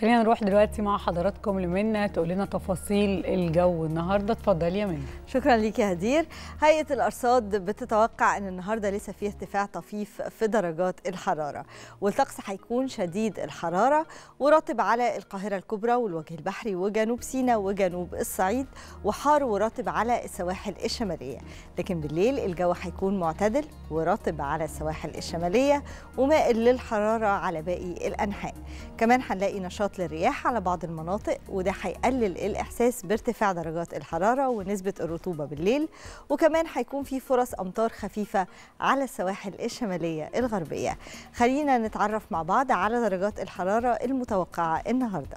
خلينا نروح دلوقتي مع حضراتكم لمنى تقول لنا تفاصيل الجو النهارده اتفضلي يا منى شكرا لك يا هدير هيئه الارصاد بتتوقع ان النهارده لسه فيه ارتفاع طفيف في درجات الحراره والطقس هيكون شديد الحراره ورطب على القاهره الكبرى والوجه البحري وجنوب سيناء وجنوب الصعيد وحار ورطب على السواحل الشماليه لكن بالليل الجو هيكون معتدل ورطب على السواحل الشماليه ومائل للحراره على باقي الانحاء كمان هنلاقي نشاط انخراط للرياح على بعض المناطق وده هيقلل الإحساس بارتفاع درجات الحرارة ونسبة الرطوبة بالليل وكمان هيكون في فرص أمطار خفيفة على السواحل الشمالية الغربية خلينا نتعرف مع بعض على درجات الحرارة المتوقعة النهارده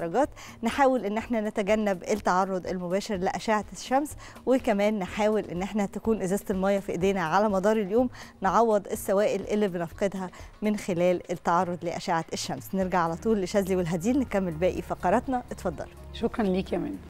الدرجات نحاول ان احنا نتجنب التعرض المباشر لاشعه الشمس وكمان نحاول ان احنا تكون ازازه الميه في ايدينا على مدار اليوم نعوض السوائل اللي بنفقدها من خلال التعرض لاشعه الشمس نرجع على طول لشاذلي والهديل نكمل باقي فقراتنا اتفضلوا شكرا ليك يا منى